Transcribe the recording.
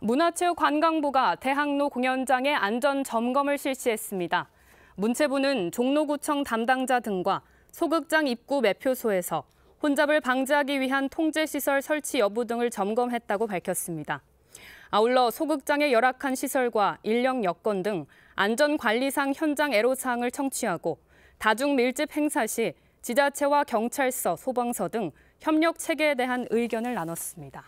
문화체육관광부가 대학로 공연장의 안전 점검을 실시했습니다. 문체부는 종로구청 담당자 등과 소극장 입구 매표소에서 혼잡을 방지하기 위한 통제시설 설치 여부 등을 점검했다고 밝혔습니다. 아울러 소극장의 열악한 시설과 인력 여건 등 안전관리상 현장 애로사항을 청취하고 다중 밀집 행사 시 지자체와 경찰서, 소방서 등 협력 체계에 대한 의견을 나눴습니다.